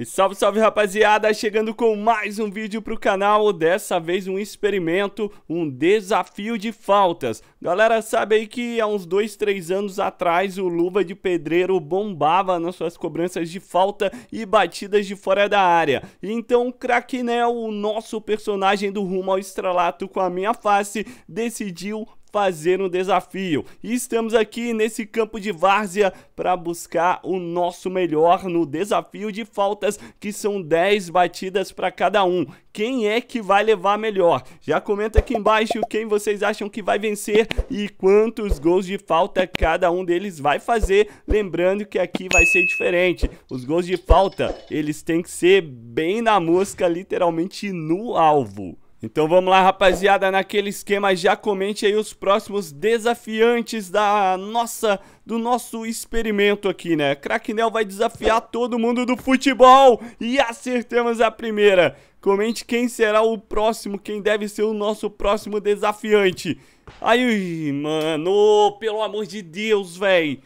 E salve, salve rapaziada! Chegando com mais um vídeo pro canal, dessa vez um experimento, um desafio de faltas. Galera, sabe aí que há uns 2, 3 anos atrás o Luva de Pedreiro bombava nas suas cobranças de falta e batidas de fora da área. Então Cracknell, o nosso personagem do Rumo ao Estralato com a minha face, decidiu fazer um desafio. E estamos aqui nesse campo de várzea para buscar o nosso melhor no desafio de faltas, que são 10 batidas para cada um. Quem é que vai levar melhor? Já comenta aqui embaixo quem vocês acham que vai vencer e quantos gols de falta cada um deles vai fazer. Lembrando que aqui vai ser diferente. Os gols de falta, eles têm que ser bem na mosca, literalmente no alvo. Então vamos lá, rapaziada, naquele esquema já comente aí os próximos desafiantes da nossa do nosso experimento aqui, né? Cracknell vai desafiar todo mundo do futebol e acertamos a primeira. Comente quem será o próximo, quem deve ser o nosso próximo desafiante. Aí, mano, pelo amor de Deus, velho.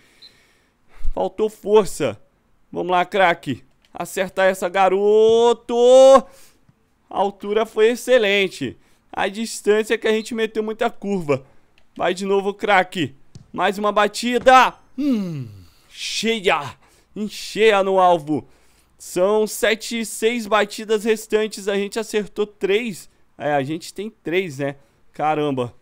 Faltou força. Vamos lá, craque. Acertar essa garoto. A altura foi excelente. A distância que a gente meteu muita curva. Vai de novo, craque. Mais uma batida. Hum, cheia. Encheia no alvo. São sete, seis batidas restantes. A gente acertou três. É, a gente tem três, né? Caramba.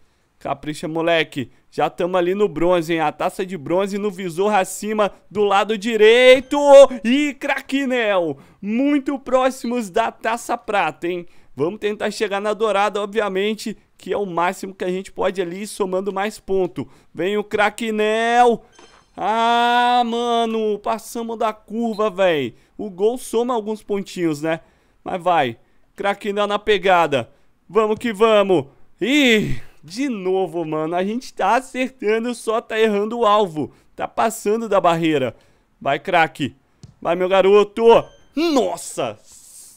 Capricha, moleque. Já estamos ali no bronze, hein? A taça de bronze no visor acima do lado direito. E Craquinel, muito próximos da taça prata, hein? Vamos tentar chegar na dourada, obviamente, que é o máximo que a gente pode ali, somando mais ponto. Vem o Craquinel. Ah, mano, passamos da curva, velho. O gol soma alguns pontinhos, né? Mas vai, Craquinel na pegada. Vamos que vamos. Ih... De novo, mano, a gente tá acertando, só tá errando o alvo. Tá passando da barreira. Vai, craque. Vai, meu garoto. Nossa!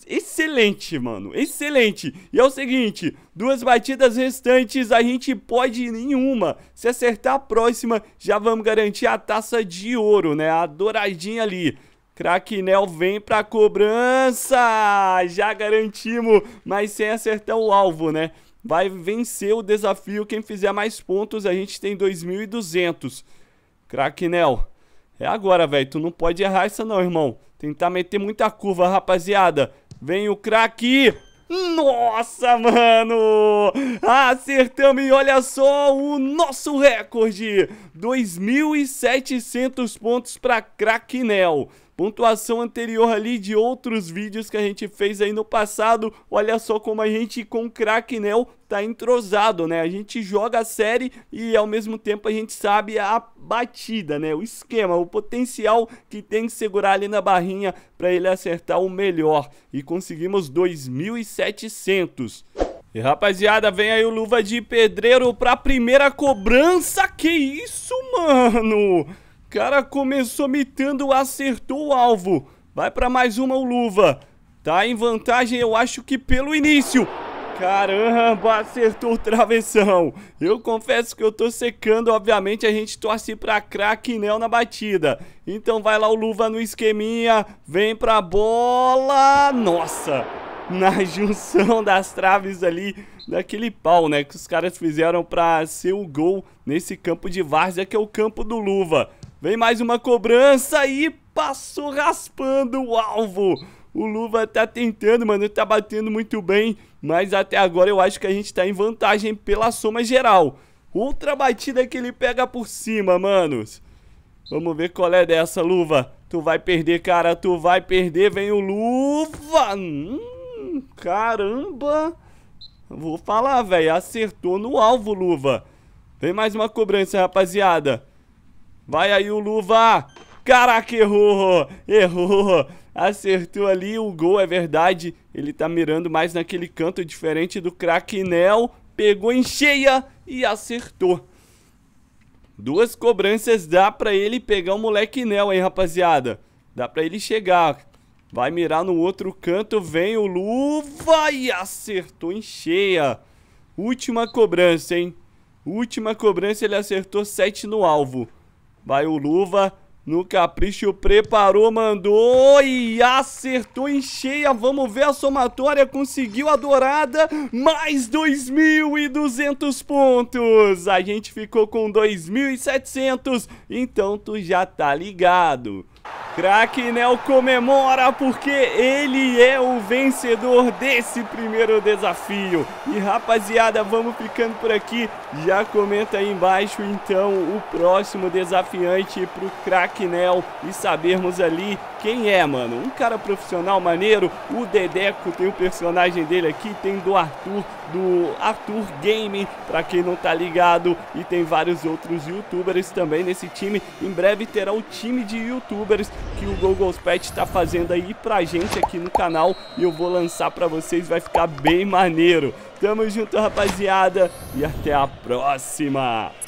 Excelente, mano. Excelente. E é o seguinte, duas batidas restantes, a gente pode ir em uma. Se acertar a próxima, já vamos garantir a taça de ouro, né? A douradinha ali. Crack vem pra cobrança! Já garantimos, mas sem acertar o alvo, né? Vai vencer o desafio, quem fizer mais pontos, a gente tem 2.200. Crack é agora, velho, tu não pode errar isso não, irmão. Tentar meter muita curva, rapaziada. Vem o craque! Nossa, mano! Acertamos e olha só o nosso recorde! 2.700 pontos para Cracknell. Pontuação anterior ali de outros vídeos que a gente fez aí no passado. Olha só como a gente com o Cracknell tá entrosado, né? A gente joga a série e ao mesmo tempo a gente sabe a batida, né? O esquema, o potencial que tem que segurar ali na barrinha para ele acertar o melhor. E conseguimos 2.700. E rapaziada, vem aí o Luva de Pedreiro pra primeira cobrança. Que isso, mano? cara começou mitando, acertou o alvo. Vai para mais uma o Luva. Tá em vantagem, eu acho que pelo início. Caramba, acertou o travessão. Eu confesso que eu tô secando, obviamente a gente torce pra Cracknell na batida. Então vai lá o Luva no esqueminha, vem pra bola. Nossa, na junção das traves ali, daquele pau, né, que os caras fizeram pra ser o gol nesse campo de várzea, que é o campo do Luva. Vem mais uma cobrança e passou raspando o alvo. O Luva tá tentando, mano, tá batendo muito bem, mas até agora eu acho que a gente tá em vantagem pela soma geral. Outra batida que ele pega por cima, manos. Vamos ver qual é dessa, Luva. Tu vai perder, cara, tu vai perder, vem o Luva. Hum, caramba. Vou falar, velho, acertou no alvo, Luva. Vem mais uma cobrança, rapaziada. Vai aí o Luva. Caraca, errou. Errou. Acertou ali o gol, é verdade. Ele tá mirando mais naquele canto diferente do Krakenel. Pegou em cheia e acertou. Duas cobranças dá pra ele pegar o moleque Nel, hein, rapaziada. Dá pra ele chegar. Vai mirar no outro canto, vem o Luva e acertou em cheia. Última cobrança, hein? Última cobrança, ele acertou 7 no alvo. Vai o Luva. No capricho, preparou, mandou e acertou em cheia. Vamos ver a somatória. Conseguiu a dourada. Mais 2.200 pontos. A gente ficou com 2.700. Então tu já tá ligado. Krakenel comemora porque ele é o vencedor desse primeiro desafio. E rapaziada, vamos ficando por aqui. Já comenta aí embaixo então o próximo desafiante pro Craque Nel e sabermos ali quem é, mano. Um cara profissional maneiro, o Dedeco tem o personagem dele aqui, tem do Arthur, do Arthur Gaming, para quem não tá ligado, e tem vários outros youtubers também nesse time. Em breve terá o time de youtubers que o Google's Pet está fazendo aí pra gente aqui no canal e eu vou lançar pra vocês, vai ficar bem maneiro. Tamo junto, rapaziada, e até a próxima!